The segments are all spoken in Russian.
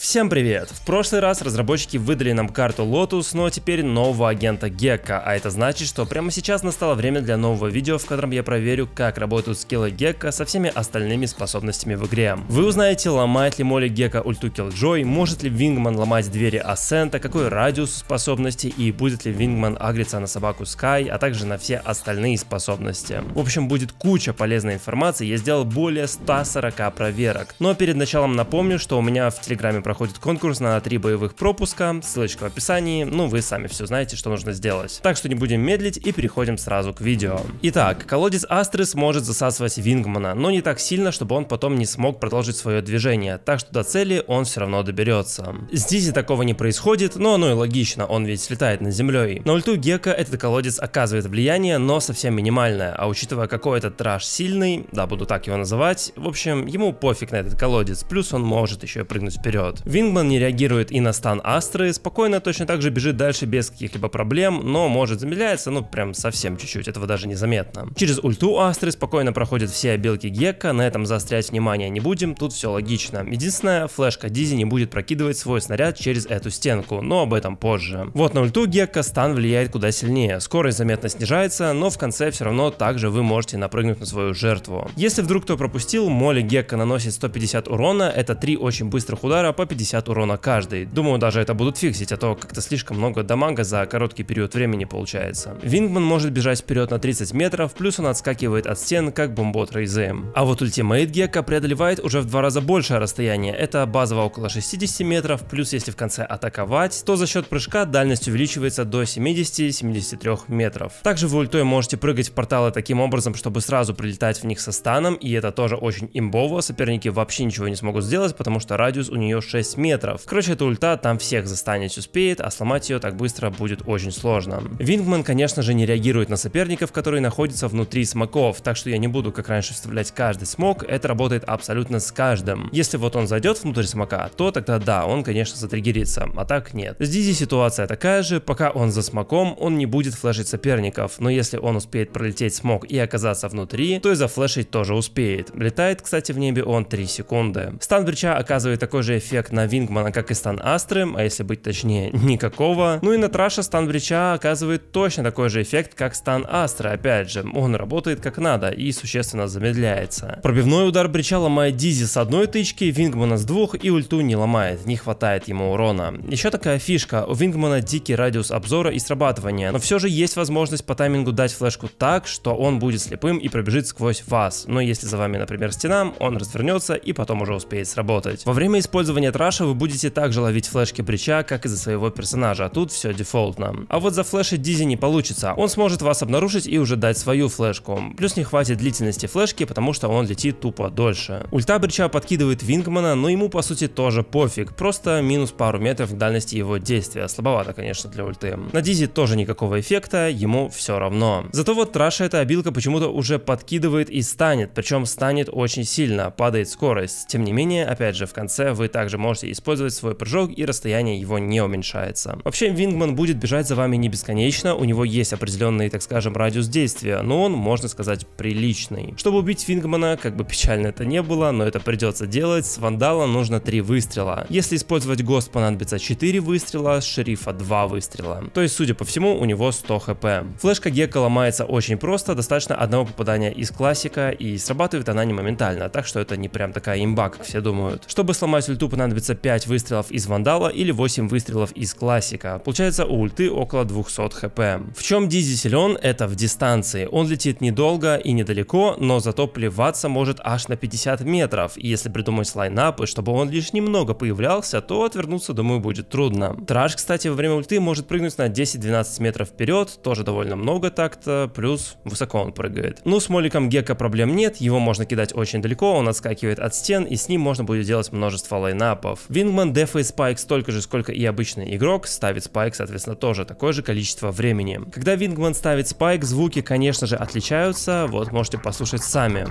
Всем привет! В прошлый раз разработчики выдали нам карту Lotus, но теперь нового агента Гекка, а это значит, что прямо сейчас настало время для нового видео, в котором я проверю, как работают скиллы Гекка со всеми остальными способностями в игре. Вы узнаете, ломает ли Молли Гекка ульту Киллджой, может ли Вингман ломать двери Ассента, какой радиус способности и будет ли Вингман агриться на собаку Скай, а также на все остальные способности. В общем, будет куча полезной информации, я сделал более 140 проверок. Но перед началом напомню, что у меня в Телеграме проходит конкурс на три боевых пропуска, ссылочка в описании, ну вы сами все знаете, что нужно сделать. Так что не будем медлить и переходим сразу к видео. Итак, колодец Астры сможет засасывать Вингмана, но не так сильно, чтобы он потом не смог продолжить свое движение, так что до цели он все равно доберется. Здесь и такого не происходит, но оно ну и логично, он ведь слетает над землей. На ульту Гека этот колодец оказывает влияние, но совсем минимальное, а учитывая какой этот траж сильный, да буду так его называть, в общем, ему пофиг на этот колодец, плюс он может еще и прыгнуть вперед вперед. Вингман не реагирует и на стан Астры, спокойно точно так же бежит дальше без каких-либо проблем, но может замедляется, ну прям совсем чуть-чуть, этого даже незаметно. Через ульту Астры спокойно проходят все обилки Гекка, на этом заострять внимание не будем, тут все логично. Единственное, флешка Дизи не будет прокидывать свой снаряд через эту стенку, но об этом позже. Вот на ульту Гекка стан влияет куда сильнее, скорость заметно снижается, но в конце все равно также вы можете напрыгнуть на свою жертву. Если вдруг кто пропустил, Молли Гекка наносит 150 урона, это три очень быстрых удара по 50 урона каждый. Думаю, даже это будут фиксить, а то как-то слишком много дамага за короткий период времени получается. Вингман может бежать вперед на 30 метров, плюс он отскакивает от стен, как бомбот Рейзеем. А вот ультимейт Гека преодолевает уже в два раза большее расстояние, это базово около 60 метров, плюс если в конце атаковать, то за счет прыжка дальность увеличивается до 70-73 метров. Также в ультой можете прыгать в порталы таким образом, чтобы сразу прилетать в них со станом, и это тоже очень имбово, соперники вообще ничего не смогут сделать, потому что радиус у нее 6 метров. Короче, эта ульта там всех застанет успеет, а сломать ее так быстро будет очень сложно. Вингман, конечно же, не реагирует на соперников, которые находятся внутри смоков, так что я не буду, как раньше, вставлять каждый смок, это работает абсолютно с каждым. Если вот он зайдет внутрь смока, то тогда да, он, конечно, затриггерится, а так нет. Здесь ситуация такая же, пока он за смоком, он не будет флешить соперников, но если он успеет пролететь смог и оказаться внутри, то и зафлешить тоже успеет. Летает, кстати, в небе он 3 секунды. Стан Брича оказывает такой же эффект эффект на Вингмана, как и стан Астры, а если быть точнее, никакого. Ну и на Траша стан Брича оказывает точно такой же эффект, как стан Астры, опять же, он работает как надо и существенно замедляется. Пробивной удар Брича ломает Дизи с одной тычки, Вингмана с двух и ульту не ломает, не хватает ему урона. Еще такая фишка, у Вингмана дикий радиус обзора и срабатывания, но все же есть возможность по таймингу дать флешку так, что он будет слепым и пробежит сквозь вас, но если за вами, например, стена, он развернется и потом уже успеет сработать. Во время использования нет Раша вы будете также ловить флешки Брича, как и за своего персонажа, а тут все дефолтно. А вот за флеши Дизи не получится, он сможет вас обнаружить и уже дать свою флешку. Плюс не хватит длительности флешки, потому что он летит тупо дольше. Ульта Брича подкидывает Вингмана, но ему по сути тоже пофиг, просто минус пару метров к дальности его действия, слабовато конечно для ульты. На Дизи тоже никакого эффекта, ему все равно. Зато вот Раша эта обилка почему-то уже подкидывает и станет, причем станет очень сильно, падает скорость. Тем не менее, опять же, в конце вы также можете использовать свой прыжок и расстояние его не уменьшается. Вообще, Вингман будет бежать за вами не бесконечно, у него есть определенный, так скажем, радиус действия, но он, можно сказать, приличный. Чтобы убить Вингмана, как бы печально это не было, но это придется делать, с Вандала нужно 3 выстрела. Если использовать Гост, понадобится 4 выстрела, с Шерифа 2 выстрела. То есть, судя по всему, у него 100 хп. Флешка Гека ломается очень просто, достаточно одного попадания из классика и срабатывает она не моментально, так что это не прям такая имба, как все думают. Чтобы сломать ульту, понадобится понадобится 5 выстрелов из вандала или 8 выстрелов из классика. Получается у ульты около 200 хп. В чем Дизи силен, это в дистанции. Он летит недолго и недалеко, но зато плеваться может аж на 50 метров. И если придумать лайнапы, чтобы он лишь немного появлялся, то отвернуться, думаю, будет трудно. Траш, кстати, во время ульты может прыгнуть на 10-12 метров вперед, тоже довольно много так-то, плюс высоко он прыгает. Ну, с Моликом Гека проблем нет, его можно кидать очень далеко, он отскакивает от стен, и с ним можно будет делать множество лайнапов ранапов. Вингман, Дефа Спайк столько же, сколько и обычный игрок, ставит Спайк, соответственно, тоже такое же количество времени. Когда Вингман ставит Спайк, звуки, конечно же, отличаются, вот можете послушать сами.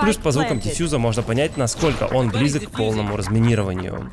Плюс по звукам диффьюза можно понять, насколько он близок к полному разминированию.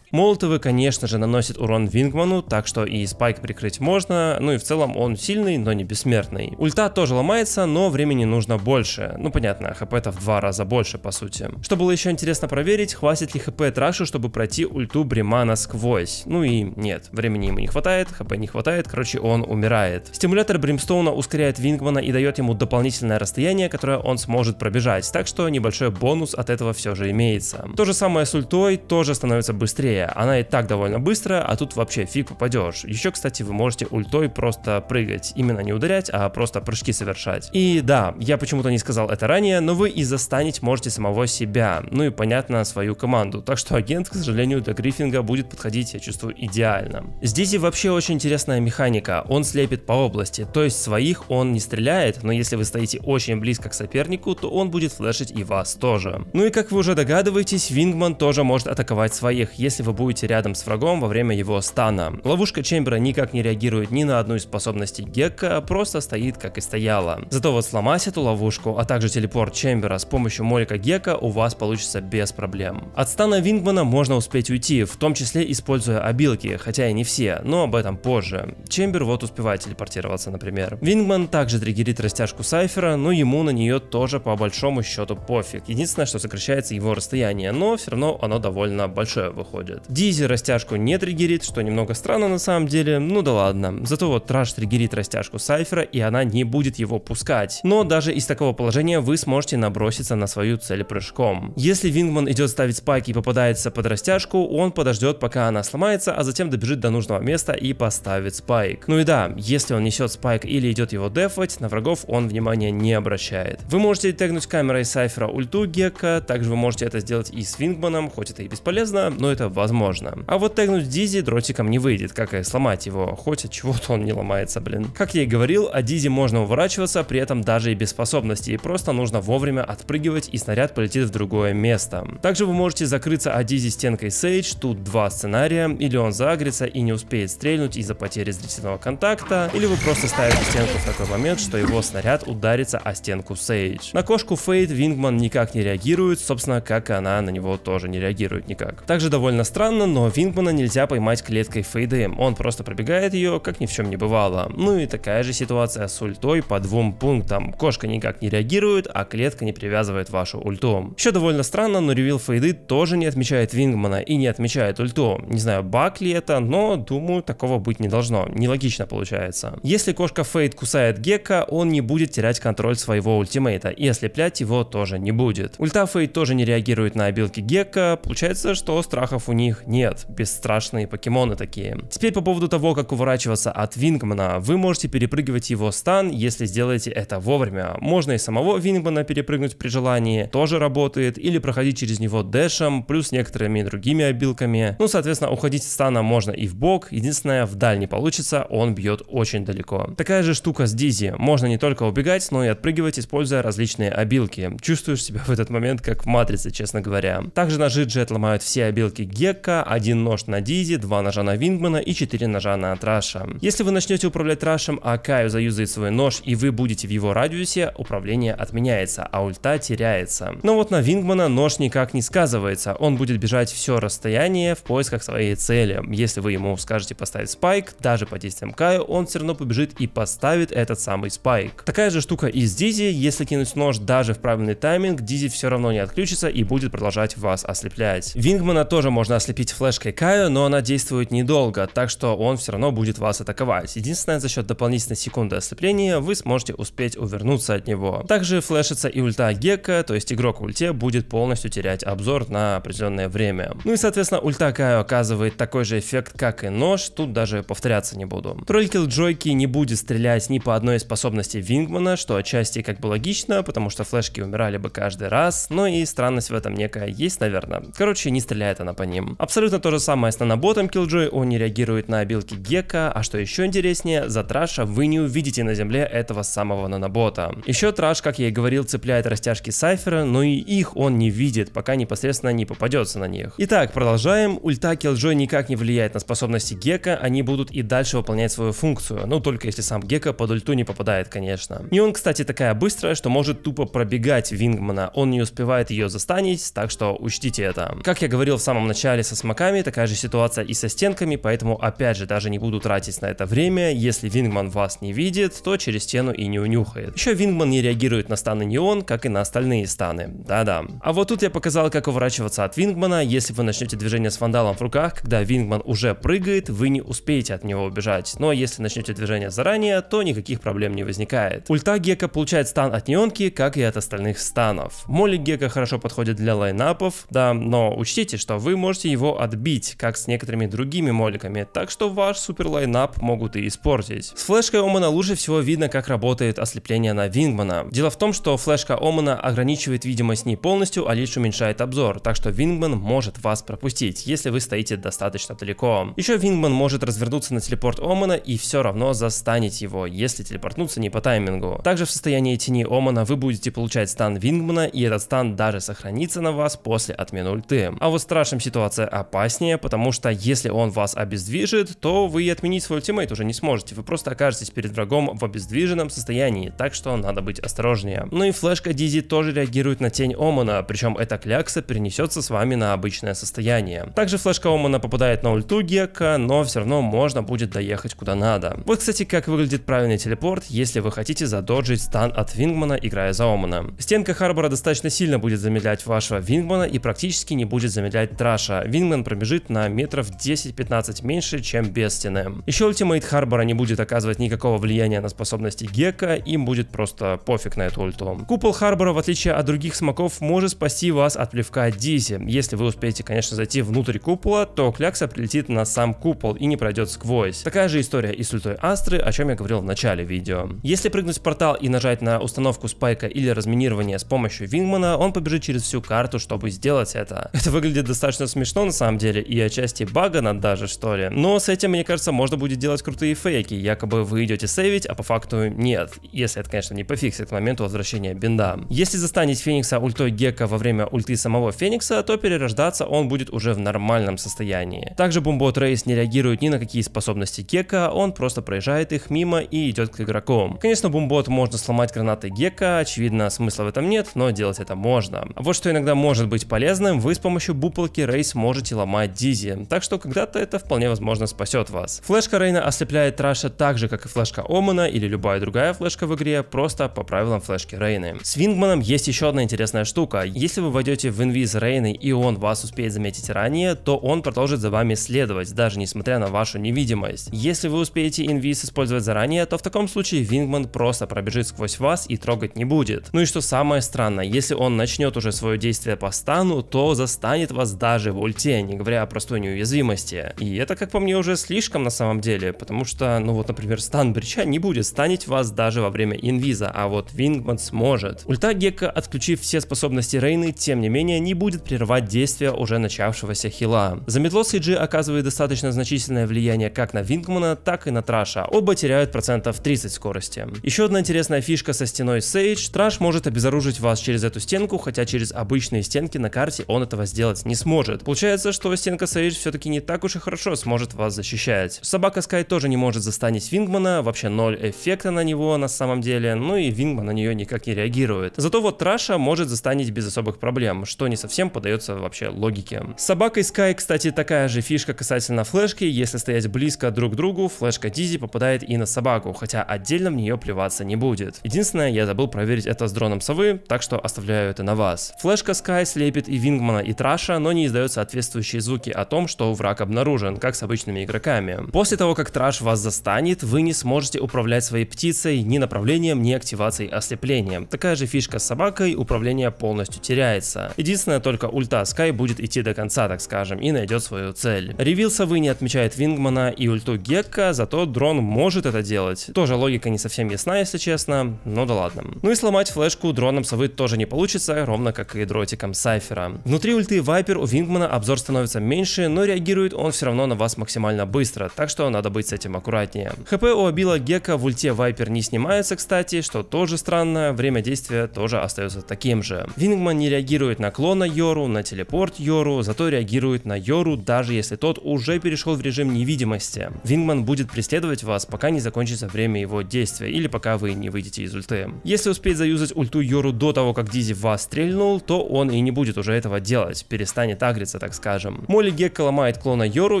Молотовы, конечно же, наносят урон Вингману, так что и спайк прикрыть можно, ну и в целом он сильный, но не бессмертный. Ульта тоже ломается, но времени нужно больше. Ну понятно, хп это в два раза больше, по сути. Что было еще интересно проверить, хватит ли хп Трашу, чтобы пройти ульту Бремана сквозь. Ну и нет, времени ему не хватает, хп не хватает, короче, он умирает. Стимулятор Бримстоуна ускоряет Вингмана и дает ему дополнительное расстояние, которое он сможет пробежать, так что небольшой бонус от этого все же имеется. То же самое с ультой, тоже становится быстрее земле. Она и так довольно быстрая, а тут вообще фиг попадешь. Еще, кстати, вы можете ультой просто прыгать. Именно не ударять, а просто прыжки совершать. И да, я почему-то не сказал это ранее, но вы и застанить можете самого себя. Ну и, понятно, свою команду. Так что агент, к сожалению, для Гриффинга будет подходить, я чувствую, идеально. Здесь и вообще очень интересная механика. Он слепит по области. То есть своих он не стреляет, но если вы стоите очень близко к сопернику, то он будет флешить и вас тоже. Ну и как вы уже догадываетесь, Вингман тоже может атаковать своих, если вы вы будете рядом с врагом во время его стана. Ловушка Чембера никак не реагирует ни на одну из способностей Гекка, а просто стоит как и стояла. Зато вот сломать эту ловушку, а также телепорт Чембера с помощью молика Гекка у вас получится без проблем. От стана Вингмана можно успеть уйти, в том числе используя обилки, хотя и не все, но об этом позже. Чембер вот успевает телепортироваться, например. Вингман также триггерит растяжку Сайфера, но ему на нее тоже по большому счету пофиг. Единственное, что сокращается его расстояние, но все равно оно довольно большое выходит делает. Дизи растяжку не триггерит, что немного странно на самом деле, ну да ладно. Зато вот Траш триггерит растяжку Сайфера, и она не будет его пускать. Но даже из такого положения вы сможете наброситься на свою цель прыжком. Если Вингман идет ставить спайк и попадается под растяжку, он подождет, пока она сломается, а затем добежит до нужного места и поставит спайк. Ну и да, если он несет спайк или идет его дефать, на врагов он внимания не обращает. Вы можете тегнуть камерой Сайфера ульту Гека, также вы можете это сделать и с Вингманом, хоть это и бесполезно, но это возможно невозможно. А вот тегнуть Дизи дротиком не выйдет, как и сломать его, хоть от чего-то он не ломается, блин. Как я и говорил, от Дизи можно уворачиваться, при этом даже и без способностей, просто нужно вовремя отпрыгивать и снаряд полетит в другое место. Также вы можете закрыться от Дизи стенкой Сейдж, тут два сценария, или он загрится и не успеет стрельнуть из-за потери зрительного контакта, или вы просто ставите стенку в такой момент, что его снаряд ударится о стенку Сейдж. На кошку Фейд Вингман никак не реагирует, собственно, как и она на него тоже не реагирует никак. Также довольно странно, странно, но Вингмана нельзя поймать клеткой фейды, он просто пробегает ее, как ни в чем не бывало. Ну и такая же ситуация с ультой по двум пунктам. Кошка никак не реагирует, а клетка не привязывает вашу ульту. Еще довольно странно, но ревил фейды тоже не отмечает Вингмана и не отмечает ульту. Не знаю, баг ли это, но думаю, такого быть не должно. Нелогично получается. Если кошка фейд кусает Гека, он не будет терять контроль своего ультимейта, и ослеплять его тоже не будет. Ульта фейд тоже не реагирует на обилки Гека, получается, что страхов у них них нет. Бесстрашные покемоны такие. Теперь по поводу того, как уворачиваться от Вингмана. Вы можете перепрыгивать его стан, если сделаете это вовремя. Можно и самого Вингмана перепрыгнуть при желании, тоже работает, или проходить через него дэшем, плюс некоторыми другими обилками. Ну, соответственно, уходить с стана можно и в бок, единственное, в даль не получится, он бьет очень далеко. Такая же штука с Дизи. Можно не только убегать, но и отпрыгивать, используя различные обилки. Чувствуешь себя в этот момент как в Матрице, честно говоря. Также на Жидже ломают все обилки Гек, Джека, один нож на Дизи, два ножа на Вингмана и четыре ножа на Траша. Если вы начнете управлять Трашем, а Каю заюзает свой нож и вы будете в его радиусе, управление отменяется, а ульта теряется. Но вот на Вингмана нож никак не сказывается, он будет бежать все расстояние в поисках своей цели. Если вы ему скажете поставить спайк, даже по действиям Каю, он все равно побежит и поставит этот самый спайк. Такая же штука и с Дизи, если кинуть нож даже в правильный тайминг, Дизи все равно не отключится и будет продолжать вас ослеплять. Вингмана тоже можно ослепить флешкой Каю, но она действует недолго, так что он все равно будет вас атаковать. Единственное, за счет дополнительной секунды ослепления вы сможете успеть увернуться от него. Также флешится и ульта Гека, то есть игрок в ульте будет полностью терять обзор на определенное время. Ну и соответственно ульта Каю оказывает такой же эффект, как и нож, тут даже повторяться не буду. Троллькил Джойки не будет стрелять ни по одной из способностей Вингмана, что отчасти как бы логично, потому что флешки умирали бы каждый раз, но и странность в этом некая есть, наверное. Короче, не стреляет она по ним. Абсолютно то же самое с наноботом Killjoy, он не реагирует на обилки Гека, а что еще интереснее, за Траша вы не увидите на земле этого самого нанобота. Еще Траш, как я и говорил, цепляет растяжки Сайфера, но и их он не видит, пока непосредственно не попадется на них. Итак, продолжаем. Ульта Killjoy никак не влияет на способности Гека, они будут и дальше выполнять свою функцию, ну только если сам Гека под ульту не попадает, конечно. И он, кстати, такая быстрая, что может тупо пробегать Вингмана, он не успевает ее застанить, так что учтите это. Как я говорил в самом начале, далее со смоками, такая же ситуация и со стенками, поэтому опять же даже не буду тратить на это время, если Вингман вас не видит, то через стену и не унюхает. Еще Вингман не реагирует на станы неон, как и на остальные станы, да-да. А вот тут я показал, как уворачиваться от Вингмана, если вы начнете движение с вандалом в руках, когда Вингман уже прыгает, вы не успеете от него убежать, но если начнете движение заранее, то никаких проблем не возникает. Ульта Гека получает стан от неонки, как и от остальных станов. Молли Гека хорошо подходит для лайнапов, да, но учтите, что вы можете его отбить, как с некоторыми другими моликами, так что ваш супер лайнап могут и испортить. С флешкой Омана лучше всего видно, как работает ослепление на Вингмана. Дело в том, что флешка Омана ограничивает видимость не полностью, а лишь уменьшает обзор, так что Вингман может вас пропустить, если вы стоите достаточно далеко. Еще Вингман может развернуться на телепорт Омана и все равно застанете его, если телепортнуться не по таймингу. Также в состоянии тени Омана вы будете получать стан Вингмана, и этот стан даже сохранится на вас после отмены ульты. А вот страшным ситуация становится опаснее, потому что если он вас обездвижит, то вы и отменить свой ультимейт уже не сможете, вы просто окажетесь перед врагом в обездвиженном состоянии, так что надо быть осторожнее. Ну и флешка Дизи тоже реагирует на тень Омана, причем эта клякса перенесется с вами на обычное состояние. Также флешка Омана попадает на ульту Гека, но все равно можно будет доехать куда надо. Вот, кстати, как выглядит правильный телепорт, если вы хотите задоджить стан от Вингмана, играя за Омана. Стенка Харбора достаточно сильно будет замедлять вашего Вингмана и практически не будет замедлять Траша, Вингман пробежит на метров 10-15 меньше, чем без стены. Еще ультимейт Харбора не будет оказывать никакого влияния на способности Гека, им будет просто пофиг на эту ульту. Купол Харбора, в отличие от других смоков, может спасти вас от плевка Дизи. Если вы успеете, конечно, зайти внутрь купола, то клякса прилетит на сам купол и не пройдет сквозь. Такая же история и с ультой Астры, о чем я говорил в начале видео. Если прыгнуть в портал и нажать на установку спайка или разминирование с помощью Вингмана, он побежит через всю карту, чтобы сделать это. Это выглядит достаточно смешно, смешно на самом деле, и отчасти багано даже, что ли. Но с этим, мне кажется, можно будет делать крутые фейки, якобы вы идете сейвить, а по факту нет, если это, конечно, не пофиксит к моменту возвращения бинда. Если застанете Феникса ультой Гека во время ульты самого Феникса, то перерождаться он будет уже в нормальном состоянии. Также Бумбот Рейс не реагирует ни на какие способности Гека, он просто проезжает их мимо и идет к игроку. Конечно, Бумбот можно сломать гранаты Гека, очевидно, смысла в этом нет, но делать это можно. Вот что иногда может быть полезным, вы с помощью буполки Рейс сможете ломать Дизи, так что когда-то это вполне возможно спасет вас. Флешка Рейна ослепляет Траша так же, как и флешка Омана или любая другая флешка в игре, просто по правилам флешки Рейны. С Вингманом есть еще одна интересная штука. Если вы войдете в инвиз Рейны и он вас успеет заметить ранее, то он продолжит за вами следовать, даже несмотря на вашу невидимость. Если вы успеете инвиз использовать заранее, то в таком случае Вингман просто пробежит сквозь вас и трогать не будет. Ну и что самое странное, если он начнет уже свое действие по стану, то застанет вас даже в ульте, не говоря о простой неуязвимости. И это, как по мне, уже слишком на самом деле, потому что, ну вот, например, стан брича не будет станить вас даже во время инвиза, а вот Вингман сможет. Ульта Гекка, отключив все способности Рейны, тем не менее, не будет прерывать действия уже начавшегося хила. Замедло Сейджи оказывает достаточно значительное влияние как на Вингмана, так и на Траша. Оба теряют процентов 30 скорости. Еще одна интересная фишка со стеной Сейдж. Траш может обезоружить вас через эту стенку, хотя через обычные стенки на карте он этого сделать не сможет. Получается получается, что Стенка Сейдж все-таки не так уж и хорошо сможет вас защищать. Собака Скай тоже не может застанить Вингмана, вообще ноль эффекта на него на самом деле, ну и Вингман на нее никак не реагирует. Зато вот Траша может застанить без особых проблем, что не совсем подается вообще логике. С собакой Скай, кстати, такая же фишка касательно флешки, если стоять близко друг к другу, флешка Дизи попадает и на собаку, хотя отдельно в нее плеваться не будет. Единственное, я забыл проверить это с дроном совы, так что оставляю это на вас. Флешка Скай слепит и Вингмана, и Траша, но не издает от соответствующие звуки о том, что враг обнаружен, как с обычными игроками. После того, как траш вас застанет, вы не сможете управлять своей птицей ни направлением, ни активацией ослепления. Такая же фишка с собакой, управление полностью теряется. Единственное, только ульта Скай будет идти до конца, так скажем, и найдет свою цель. Ревил совы не отмечает Вингмана и ульту Гекка, зато дрон может это делать. Тоже логика не совсем ясна, если честно, но да ладно. Ну и сломать флешку дроном совы тоже не получится, ровно как и дротиком Сайфера. Внутри ульты Вайпер у Вингмана обзор становится меньше, но реагирует он все равно на вас максимально быстро, так что надо быть с этим аккуратнее. ХП у Абила Гека в ульте Вайпер не снимается, кстати, что тоже странно, время действия тоже остается таким же. Вингман не реагирует на клона Йору, на телепорт Йору, зато реагирует на Йору, даже если тот уже перешел в режим невидимости. Вингман будет преследовать вас, пока не закончится время его действия, или пока вы не выйдете из ульты. Если успеть заюзать ульту Йору до того, как Дизи вас стрельнул, то он и не будет уже этого делать, перестанет агриться, так так скажем. Молли Гекка ломает клона Йору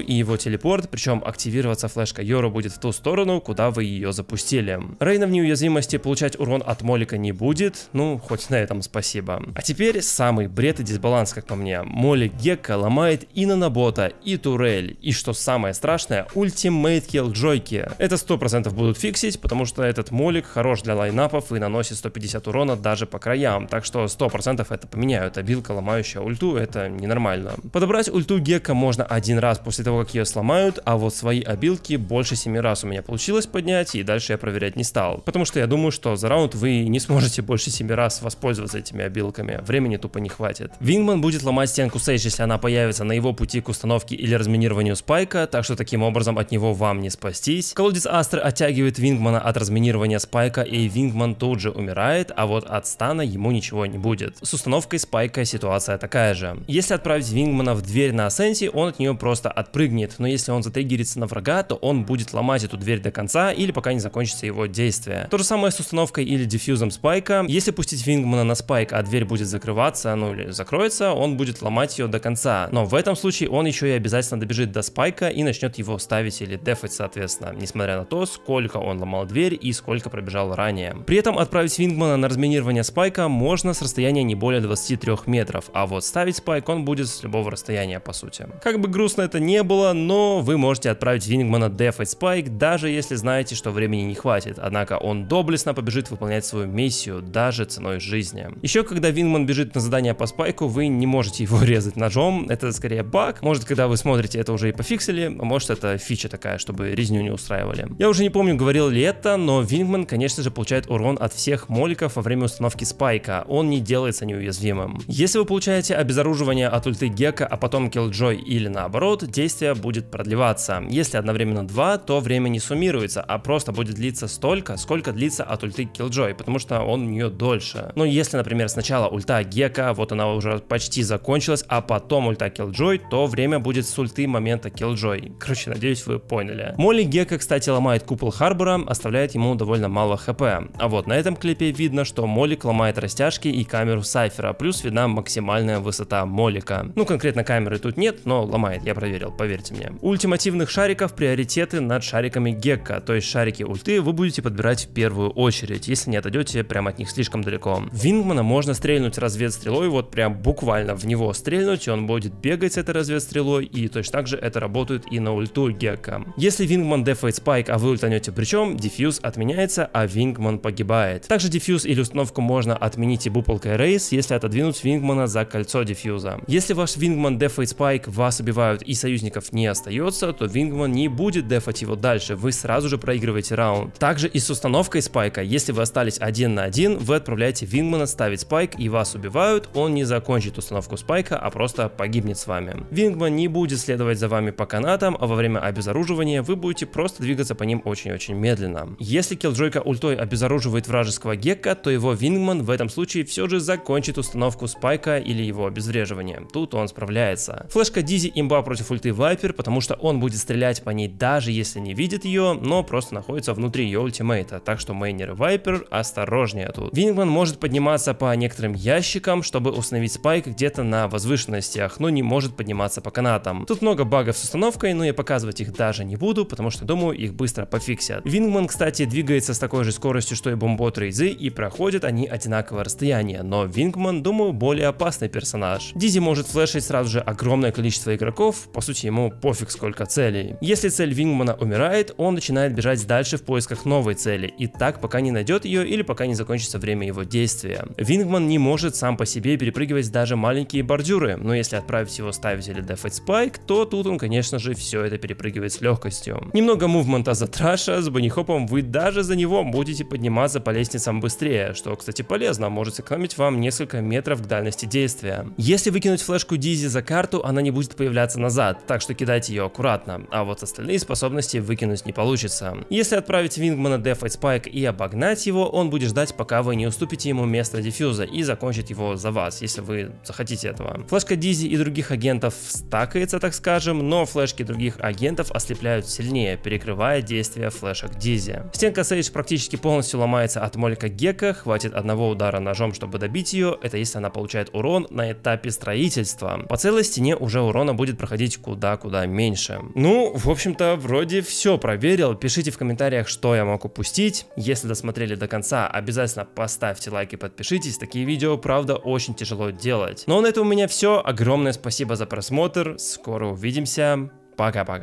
и его телепорт, причем активироваться флешка Йору будет в ту сторону, куда вы ее запустили. Рейна в неуязвимости получать урон от молика не будет, ну, хоть на этом спасибо. А теперь самый бред и дисбаланс, как по мне. Молли Гекка ломает и нанобота, и турель, и что самое страшное, ультимейт килл Джойки. Это 100% будут фиксить, потому что этот молик хорош для лайнапов и наносит 150 урона даже по краям, так что 100% это поменяют, а билка, ломающая ульту, это ненормально. Подобрать ульту Гекка можно один раз после того, как ее сломают, а вот свои обилки больше семи раз у меня получилось поднять, и дальше я проверять не стал. Потому что я думаю, что за раунд вы не сможете больше семи раз воспользоваться этими обилками, времени тупо не хватит. Вингман будет ломать стенку Сейдж, если она появится на его пути к установке или разминированию спайка, так что таким образом от него вам не спастись. Колодец Астры оттягивает Вингмана от разминирования спайка, и Вингман тут же умирает, а вот от стана ему ничего не будет. С установкой спайка ситуация такая же. Если отправить Вингмана в дверь на Асенси, он от нее просто отпрыгнет. Но если он затриггерится на врага, то он будет ломать эту дверь до конца или пока не закончится его действие. То же самое с установкой или диффьюзом спайка. Если пустить Вингмана на спайк, а дверь будет закрываться, ну или закроется, он будет ломать ее до конца. Но в этом случае он еще и обязательно добежит до спайка и начнет его ставить или дефать, соответственно, несмотря на то, сколько он ломал дверь и сколько пробежал ранее. При этом отправить Вингмана на разминирование спайка можно с расстояния не более 23 метров, а вот ставить спайк он будет с любого расстояния, по сути. Как бы грустно это не было, но вы можете отправить Вингмана дефать Спайк, даже если знаете, что времени не хватит, однако он доблестно побежит выполнять свою миссию, даже ценой жизни. Еще когда Вингман бежит на задание по Спайку, вы не можете его резать ножом, это скорее баг, может когда вы смотрите это уже и пофиксили, а может это фича такая, чтобы резню не устраивали. Я уже не помню, говорил ли это, но Вингман, конечно же, получает урон от всех моликов во время установки Спайка, он не делается неуязвимым. Если вы получаете обезоруживание от ульты Гека, человека, а потом Killjoy или наоборот, действие будет продлеваться. Если одновременно два, то время не суммируется, а просто будет длиться столько, сколько длится от ульты Killjoy, потому что он у нее дольше. Но ну, если, например, сначала ульта Гека, вот она уже почти закончилась, а потом ульта Killjoy, то время будет с ульты момента Killjoy. Короче, надеюсь, вы поняли. Молли Гека, кстати, ломает купол Харбора, оставляет ему довольно мало хп. А вот на этом клипе видно, что Молик ломает растяжки и камеру Сайфера, плюс видна максимальная высота Молика. Ну, конкретно Конкретно камеры тут нет, но ломает, я проверил, поверьте мне. ультимативных шариков приоритеты над шариками Гекка, то есть шарики ульты вы будете подбирать в первую очередь, если не отойдете прямо от них слишком далеко. Вингмана можно стрельнуть разведстрелой, вот прям буквально в него стрельнуть, и он будет бегать с этой разведстрелой, и точно так же это работает и на ульту Гекка. Если Вингман дефает спайк, а вы ультанете причем, дефьюз отменяется, а Вингман погибает. Также дефьюз или установку можно отменить и буполкой рейс, если отодвинуть Вингмана за кольцо дефьюза. Если ваш Вингман Вингман, Дефа и Спайк вас убивают и союзников не остается, то Вингман не будет дефать его дальше, вы сразу же проигрываете раунд. Также и с установкой Спайка, если вы остались один на один, вы отправляете Вингмана ставить Спайк и вас убивают, он не закончит установку Спайка, а просто погибнет с вами. Вингман не будет следовать за вами по канатам, а во время обезоруживания вы будете просто двигаться по ним очень-очень медленно. Если Киллджойка ультой обезоруживает вражеского Гекка, то его Вингман в этом случае все же закончит установку Спайка или его обезвреживание. Тут он справляется справляется. Флешка Дизи имба против ульты Вайпер, потому что он будет стрелять по ней даже если не видит ее, но просто находится внутри ее ультимейта, так что мейнеры Вайпер осторожнее тут. Вингман может подниматься по некоторым ящикам, чтобы установить спайк где-то на возвышенностях, но не может подниматься по канатам. Тут много багов с установкой, но я показывать их даже не буду, потому что думаю их быстро пофиксят. Вингман, кстати, двигается с такой же скоростью, что и бомбот Рейзы и проходят они одинаковое расстояние, но Вингман, думаю, более опасный персонаж. Дизи может флешить сразу также огромное количество игроков, по сути ему пофиг сколько целей. Если цель Вингмана умирает, он начинает бежать дальше в поисках новой цели, и так пока не найдет ее или пока не закончится время его действия. Вингман не может сам по себе перепрыгивать даже маленькие бордюры, но если отправить его ставить или дефать спайк, то тут он конечно же все это перепрыгивает с легкостью. Немного мувмента за траша, с банихопом вы даже за него будете подниматься по лестницам быстрее, что кстати полезно, а может сэкономить вам несколько метров к дальности действия. Если выкинуть флешку Дизи за карту, она не будет появляться назад, так что кидайте ее аккуратно, а вот остальные способности выкинуть не получится. Если отправить Вингмана дефать Спайк и обогнать его, он будет ждать, пока вы не уступите ему место дефьюза и закончит его за вас, если вы захотите этого. Флешка Дизи и других агентов стакается, так скажем, но флешки других агентов ослепляют сильнее, перекрывая действия флешек Дизи. Стенка Сейдж практически полностью ломается от молика Гека, хватит одного удара ножом, чтобы добить ее, это если она получает урон на этапе строительства. Под целой стене уже урона будет проходить куда-куда меньше. Ну, в общем-то, вроде все проверил. Пишите в комментариях, что я мог упустить. Если досмотрели до конца, обязательно поставьте лайк и подпишитесь. Такие видео, правда, очень тяжело делать. Ну, а на этом у меня все. Огромное спасибо за просмотр. Скоро увидимся. Пока-пока.